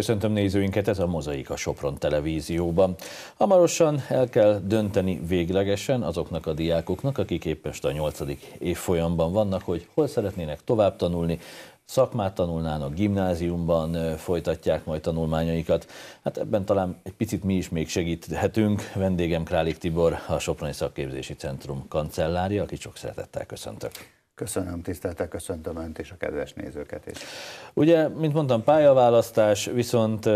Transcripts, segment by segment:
Köszöntöm nézőinket, ez a Mozaik a Sopron televízióban. Hamarosan el kell dönteni véglegesen azoknak a diákoknak, akik éppen a 8. évfolyamban vannak, hogy hol szeretnének tovább tanulni, szakmát tanulnának, gimnáziumban folytatják majd tanulmányaikat. Hát ebben talán egy picit mi is még segíthetünk. Vendégem Králik Tibor, a Soproni Szakképzési Centrum kancellária, aki sok szeretettel köszöntök. Köszönöm, tiszteltel köszöntöm Önt és a kedves nézőket is. Ugye, mint mondtam, pályaválasztás, viszont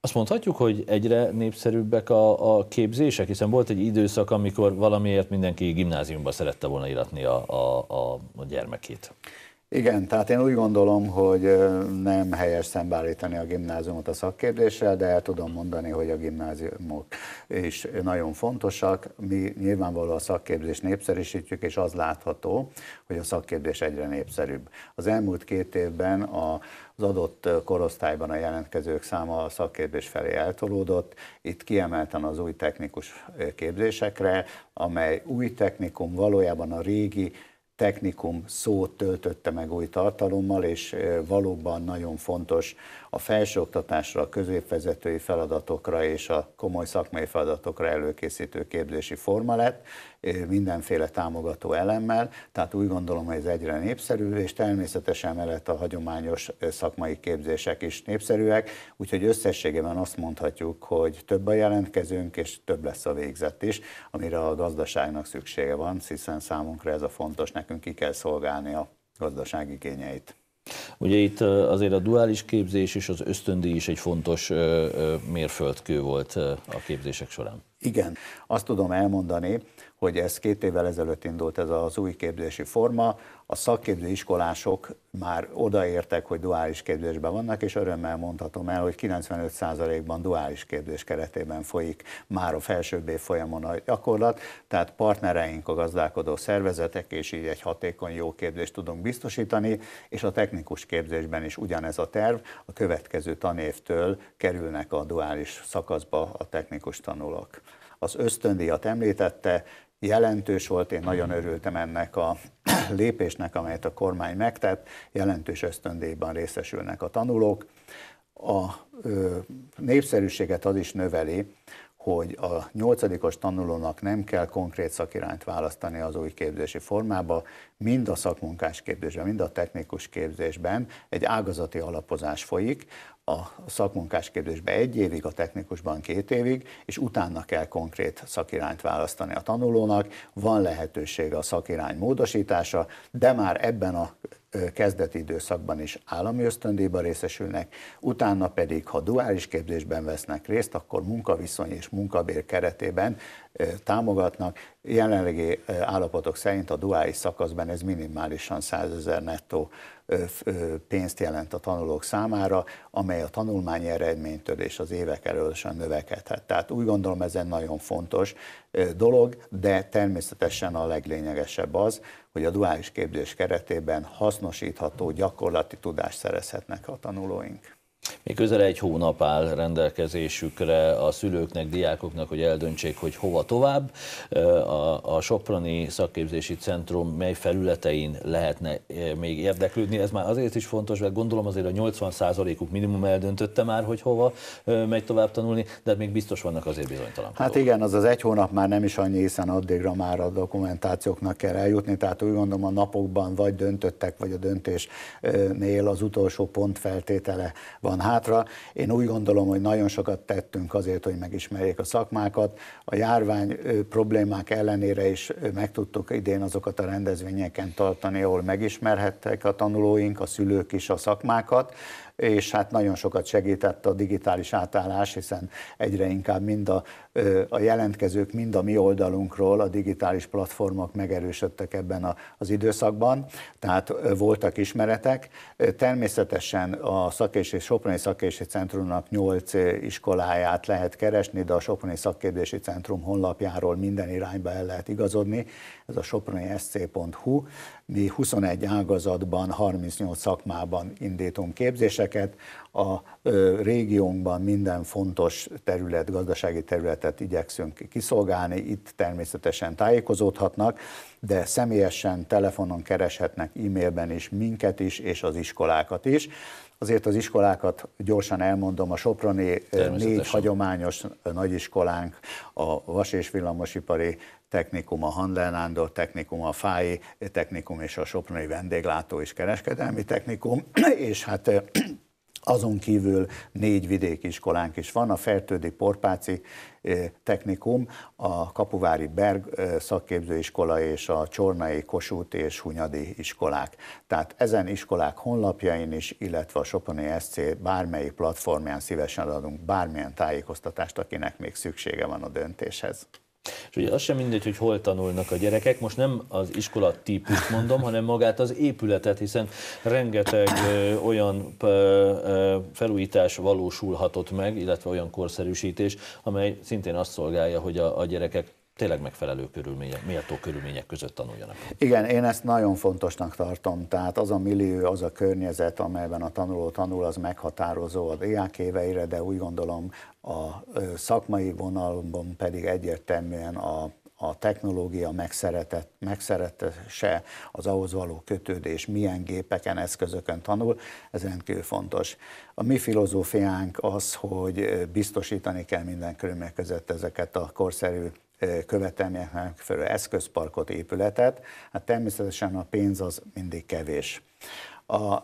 azt mondhatjuk, hogy egyre népszerűbbek a, a képzések, hiszen volt egy időszak, amikor valamiért mindenki gimnáziumba szerette volna iratni a, a, a gyermekét. Igen, tehát én úgy gondolom, hogy nem helyes szembeállítani a gimnáziumot a szakkérdéssel, de el tudom mondani, hogy a gimnáziumok is nagyon fontosak. Mi nyilvánvalóan a szakképzést népszerűsítjük, és az látható, hogy a szakképzés egyre népszerűbb. Az elmúlt két évben a az adott korosztályban a jelentkezők száma a szakképzés felé eltolódott. Itt kiemelten az új technikus képzésekre, amely új technikum valójában a régi technikum szót töltötte meg új tartalommal, és valóban nagyon fontos a felsőoktatásra, a középvezetői feladatokra és a komoly szakmai feladatokra előkészítő képzési forma lett, mindenféle támogató elemmel, tehát úgy gondolom, hogy ez egyre népszerű, és természetesen mellett a hagyományos szakmai képzések is népszerűek, úgyhogy összességében azt mondhatjuk, hogy több a jelentkezőnk, és több lesz a végzett is, amire a gazdaságnak szüksége van, hiszen számunkra ez a fontos nekünk nekünk ki kell szolgálni a gazdasági igényeit. Ugye itt azért a duális képzés és az ösztöndíj is egy fontos mérföldkő volt a képzések során. Igen, azt tudom elmondani, hogy ez két évvel ezelőtt indult ez az új képzési forma, a iskolások már odaértek, hogy duális képzésben vannak, és örömmel mondhatom el, hogy 95%-ban duális képzés keretében folyik már a felsőbb év folyamon a gyakorlat, tehát partnereink a gazdálkodó szervezetek, és így egy hatékony jó képzést tudunk biztosítani, és a technikus képzésben is ugyanez a terv, a következő tanévtől kerülnek a duális szakaszba a technikus tanulók. Az ösztöndíjat említette, jelentős volt, én nagyon örültem ennek a lépésnek, amelyet a kormány megtett, jelentős ösztöndíjban részesülnek a tanulók. A ö, népszerűséget az is növeli, hogy a nyolcadikos tanulónak nem kell konkrét szakirányt választani az új képzési formába, mind a szakmunkás képzésben, mind a technikus képzésben egy ágazati alapozás folyik, a szakmunkás képzésbe egy évig, a technikusban két évig, és utána kell konkrét szakirányt választani a tanulónak, van lehetőség a szakirány módosítása, de már ebben a kezdeti időszakban is állami ösztöndíjban részesülnek, utána pedig, ha duális képzésben vesznek részt, akkor munkaviszony és munkabér keretében támogatnak. Jelenlegi állapotok szerint a duális szakaszban ez minimálisan 100 ezer nettó pénzt jelent a tanulók számára, amely a tanulmányi eredménytől és az évek erősen növekedhet. Tehát úgy gondolom ez egy nagyon fontos dolog, de természetesen a leglényegesebb az, hogy a duális képzés keretében has hasznosítható gyakorlati tudást szerezhetnek a tanulóink. Még közel egy hónap áll rendelkezésükre a szülőknek, diákoknak, hogy eldöntsék, hogy hova tovább. A, a Soprani Szakképzési Centrum mely felületein lehetne még érdeklődni. Ez már azért is fontos, mert gondolom azért a 80%-uk minimum eldöntötte már, hogy hova megy tovább tanulni, de hát még biztos vannak azért bizonytalan. Hát igen, az az egy hónap már nem is annyi, hiszen addigra már a dokumentációknak kell eljutni, tehát úgy gondolom a napokban vagy döntöttek, vagy a döntésnél az utolsó pont feltétele van hátra. Én úgy gondolom, hogy nagyon sokat tettünk azért, hogy megismerjék a szakmákat. A járvány problémák ellenére is meg tudtuk idén azokat a rendezvényeken tartani, ahol megismerhettek a tanulóink, a szülők is a szakmákat és hát nagyon sokat segített a digitális átállás, hiszen egyre inkább mind a, a jelentkezők, mind a mi oldalunkról a digitális platformok megerősödtek ebben a, az időszakban, tehát voltak ismeretek. Természetesen a szakési, Soproni Szakési Centrumnak 8 iskoláját lehet keresni, de a Soproni Szakkérdési Centrum honlapjáról minden irányba el lehet igazodni, ez a soproniSC.hu. Mi 21 ágazatban, 38 szakmában indítunk képzéseket, a régiónkban minden fontos terület, gazdasági területet igyekszünk kiszolgálni, itt természetesen tájékozódhatnak, de személyesen telefonon kereshetnek e-mailben is minket is, és az iskolákat is. Azért az iskolákat gyorsan elmondom, a Soproni eh, négy hagyományos eh, nagyiskolánk, a vas- és villamosipari technikum, a Handelnándor technikum, a Fái technikum és a Soproni vendéglátó és kereskedelmi technikum, és hát eh, azon kívül négy vidéki iskolánk is van, a Fertődi Porpáci eh, Technikum, a Kapuvári Berg eh, szakképzőiskola és a Csornai Kosút és Hunyadi iskolák. Tehát ezen iskolák honlapjain is, illetve a Soponi SC bármelyik platformján szívesen adunk bármilyen tájékoztatást, akinek még szüksége van a döntéshez. És ugye az sem mindegy, hogy hol tanulnak a gyerekek, most nem az iskola típust mondom, hanem magát az épületet, hiszen rengeteg ö, olyan ö, felújítás valósulhatott meg, illetve olyan korszerűsítés, amely szintén azt szolgálja, hogy a, a gyerekek tényleg megfelelő körülmények, méltó körülmények között tanuljanak. Igen, én ezt nagyon fontosnak tartom, tehát az a millió, az a környezet, amelyben a tanuló tanul, az meghatározó e a diák éveire, de úgy gondolom a szakmai vonalban pedig egyértelműen a a technológia megszeretese, az ahhoz való kötődés, milyen gépeken, eszközökön tanul, ez rendkívül fontos. A mi filozófiánk az, hogy biztosítani kell minden körülmények között ezeket a korszerű követelmények felül eszközparkot, épületet, hát természetesen a pénz az mindig kevés. A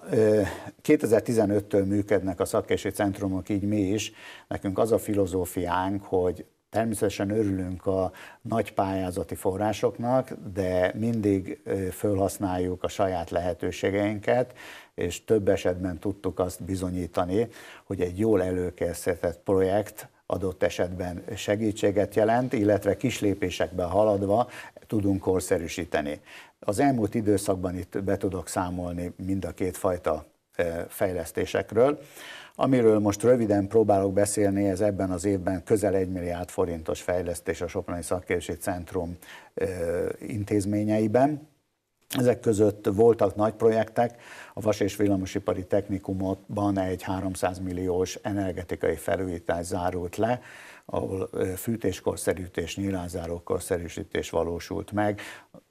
2015-től működnek a szakkési centrumok, így mi is. Nekünk az a filozófiánk, hogy Természetesen örülünk a nagy pályázati forrásoknak, de mindig felhasználjuk a saját lehetőségeinket, és több esetben tudtuk azt bizonyítani, hogy egy jól előkészített projekt adott esetben segítséget jelent, illetve kislépésekben haladva tudunk korszerűsíteni. Az elmúlt időszakban itt be tudok számolni mind a két fajta fejlesztésekről. Amiről most röviden próbálok beszélni, ez ebben az évben közel 1 milliárd forintos fejlesztés a Soprani Szakképzési Centrum intézményeiben. Ezek között voltak nagy projektek, a Vas és Villamosipari Technikumotban egy 300 milliós energetikai felújítás zárult le, ahol fűtéskorszerűtés, nyilázárókorszerűsítés valósult meg,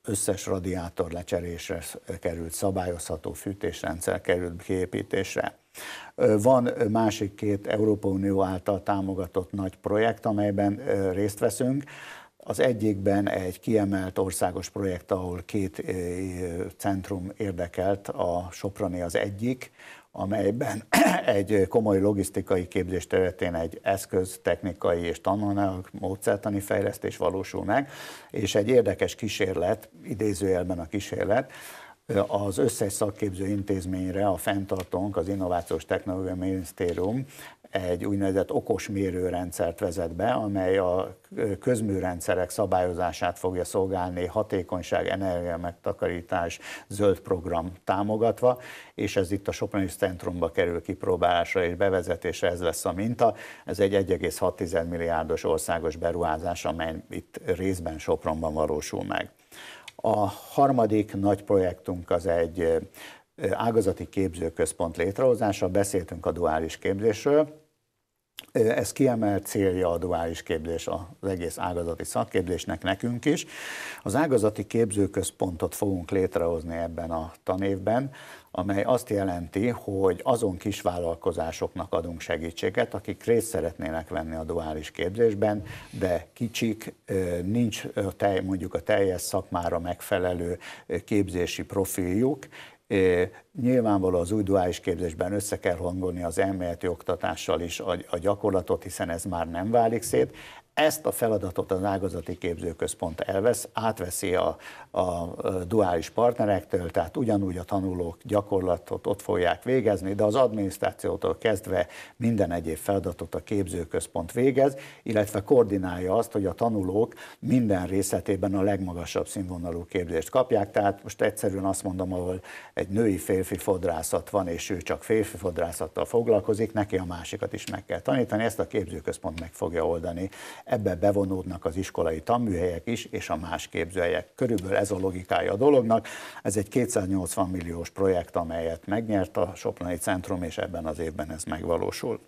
összes radiátor lecserésre került, szabályozható fűtésrendszer került kiépítésre. Van másik két Európa Unió által támogatott nagy projekt, amelyben részt veszünk, az egyikben egy kiemelt országos projekt, ahol két eh, centrum érdekelt, a Soproni az egyik, amelyben egy komoly logisztikai képzés területén egy eszköz, technikai és tanulmányok, módszertani fejlesztés valósul meg, és egy érdekes kísérlet, idézőjelben a kísérlet, az összes szakképző intézményre a fenntartónk, az Innovációs Technológiai Minisztérium egy úgynevezett okos mérőrendszert vezet be, amely a közműrendszerek szabályozását fogja szolgálni, hatékonyság, energia megtakarítás, zöld program támogatva, és ez itt a Sopranis Centrumba kerül kipróbálásra és bevezetésre, ez lesz a minta. Ez egy 1,6 milliárdos országos beruházás, amely itt részben Sopronban valósul meg. A harmadik nagy projektunk az egy ágazati képzőközpont létrehozása, beszéltünk a duális képzésről, ez kiemelt célja a duális képzés az egész ágazati szakképzésnek nekünk is. Az ágazati képzőközpontot fogunk létrehozni ebben a tanévben, amely azt jelenti, hogy azon kisvállalkozásoknak adunk segítséget, akik részt szeretnének venni a duális képzésben, de kicsik, nincs mondjuk a teljes szakmára megfelelő képzési profiljuk, Nyilvánvaló az új duális képzésben össze kell hangolni az elméleti oktatással is a, a gyakorlatot, hiszen ez már nem válik szét. Ezt a feladatot az ágazati képzőközpont elvesz, átveszi a, a duális partnerektől, tehát ugyanúgy a tanulók gyakorlatot ott fogják végezni, de az adminisztrációtól kezdve minden egyéb feladatot a képzőközpont végez, illetve koordinálja azt, hogy a tanulók minden részletében a legmagasabb színvonalú képzést kapják. Tehát most egyszerűen azt mondom, ahol egy női férfi fodrászat van, és ő csak férfi fodrászattal foglalkozik, neki a másikat is meg kell tanítani, ezt a képzőközpont meg fogja oldani ebbe bevonódnak az iskolai tanműhelyek is, és a más képzőhelyek. Körülbelül ez a logikája a dolognak. Ez egy 280 milliós projekt, amelyet megnyert a Soproni Centrum, és ebben az évben ez megvalósul.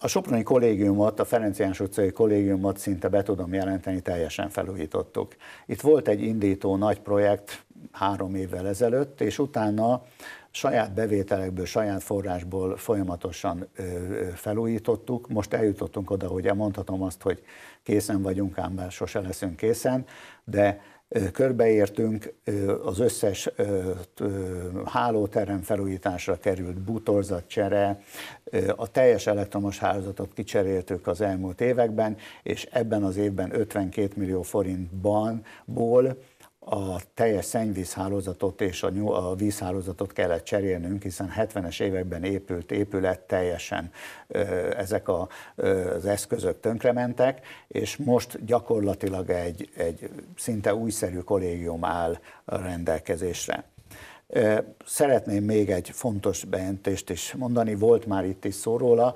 A Soproni kollégiumot, a Ferenc János utcai kollégiumot szinte be tudom jelenteni, teljesen felújítottuk. Itt volt egy indító nagy projekt három évvel ezelőtt, és utána saját bevételekből, saját forrásból folyamatosan felújítottuk. Most eljutottunk oda, hogy mondhatom azt, hogy készen vagyunk, ám bár sose leszünk készen, de körbeértünk, az összes hálóterem felújításra került ö, a teljes elektromos hálózatot kicseréltük az elmúlt években, és ebben az évben 52 millió forintban ból a teljes szennyvízhálózatot és a, vízhálózatot kellett cserélnünk, hiszen 70-es években épült épület teljesen ezek a, az eszközök tönkrementek, és most gyakorlatilag egy, egy szinte újszerű kollégium áll a rendelkezésre. Szeretném még egy fontos bejelentést is mondani, volt már itt is szó róla.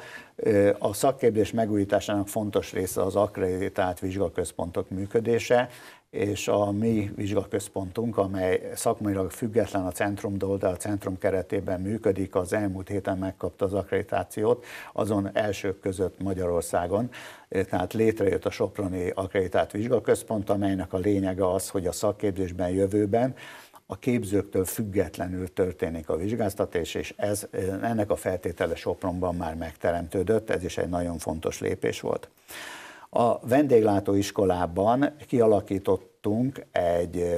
A szakképzés megújításának fontos része az akkreditált vizsgaközpontok működése, és a mi vizsgaközpontunk, amely szakmailag független a centrumtól, de a centrum keretében működik, az elmúlt héten megkapta az akkreditációt, azon elsők között Magyarországon. Eh, tehát létrejött a Soproni Akkreditált Vizsgaközpont, amelynek a lényege az, hogy a szakképzésben jövőben a képzőktől függetlenül történik a vizsgáztatás, és ez, eh, ennek a feltétele Sopronban már megteremtődött, ez is egy nagyon fontos lépés volt. A vendéglátóiskolában kialakítottunk egy,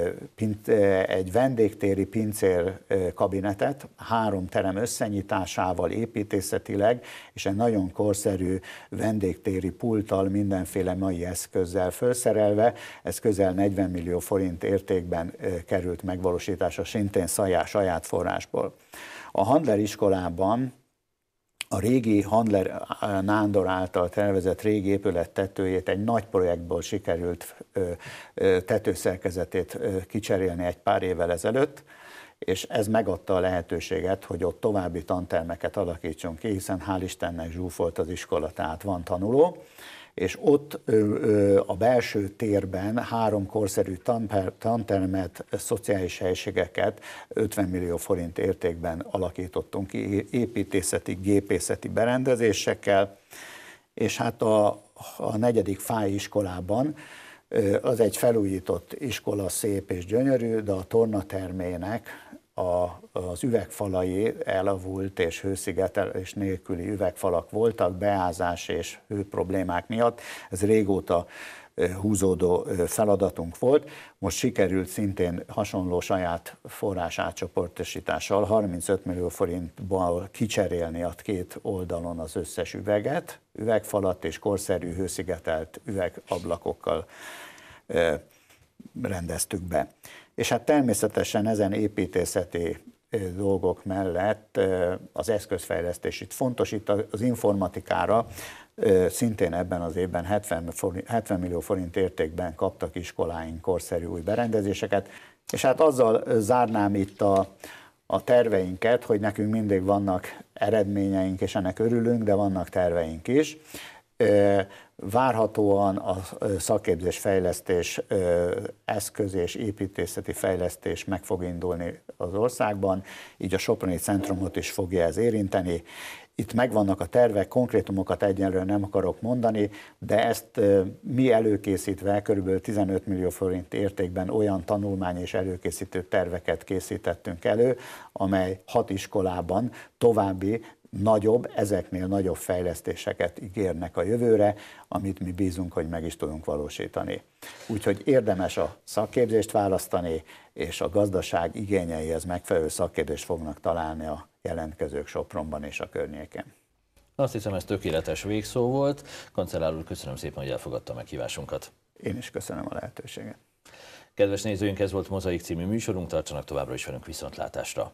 egy vendégtéri pincér kabinetet, három terem összenyitásával építészetileg, és egy nagyon korszerű vendégtéri pulttal mindenféle mai eszközzel felszerelve, ez közel 40 millió forint értékben került megvalósítása, szintén saját, saját forrásból. A Handler iskolában a régi Handler eh, Nándor által tervezett régi épület tetőjét egy nagy projektból sikerült tetőszerkezetét kicserélni egy pár évvel ezelőtt, és ez megadta a lehetőséget, hogy ott további tantermeket alakítsunk ki, hiszen hál' Istennek zsúfolt az iskola, tehát van tanuló, és ott ö, ö, a belső térben három korszerű tantermet, szociális helységeket 50 millió forint értékben alakítottunk ki építészeti, gépészeti berendezésekkel, és hát a, a negyedik fáj iskolában az egy felújított iskola, szép és gyönyörű, de a tornatermének a, az üvegfalai elavult és hőszigetelés nélküli üvegfalak voltak, beázás és hő problémák miatt. Ez régóta húzódó feladatunk volt. Most sikerült szintén hasonló saját forrás átcsoportosítással 35 millió forintból kicserélni a két oldalon az összes üveget, üvegfalat és korszerű hőszigetelt üvegablakokkal rendeztük be. És hát természetesen ezen építészeti dolgok mellett az eszközfejlesztés itt fontos, itt az informatikára szintén ebben az évben 70, forint, 70 millió forint értékben kaptak iskoláink korszerű új berendezéseket, és hát azzal zárnám itt a, a terveinket, hogy nekünk mindig vannak eredményeink, és ennek örülünk, de vannak terveink is. Várhatóan a szakképzés fejlesztés eszköz és építészeti fejlesztés meg fog indulni az országban, így a Soproni Centrumot is fogja ez érinteni. Itt megvannak a tervek, konkrétumokat egyenlően nem akarok mondani, de ezt mi előkészítve kb. 15 millió forint értékben olyan tanulmány és előkészítő terveket készítettünk elő, amely hat iskolában további nagyobb, ezeknél nagyobb fejlesztéseket ígérnek a jövőre, amit mi bízunk, hogy meg is tudunk valósítani. Úgyhogy érdemes a szakképzést választani, és a gazdaság igényeihez megfelelő szakképzést fognak találni a jelentkezők Sopronban és a környéken. Azt hiszem, ez tökéletes végszó volt. Kancellár úr, köszönöm szépen, hogy elfogadta hívásunkat. Én is köszönöm a lehetőséget. Kedves nézőink, ez volt Mozaik című műsorunk, tartsanak továbbra is velünk viszontlátásra.